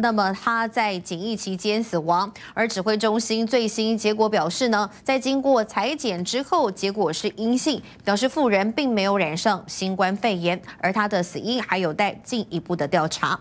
那么他在检疫期间死亡，而指挥中心最新结果表示呢，在经过裁剪之后，结果是阴性，表示妇人并没有染上新冠肺炎，而他的死因还有待进一步的调查。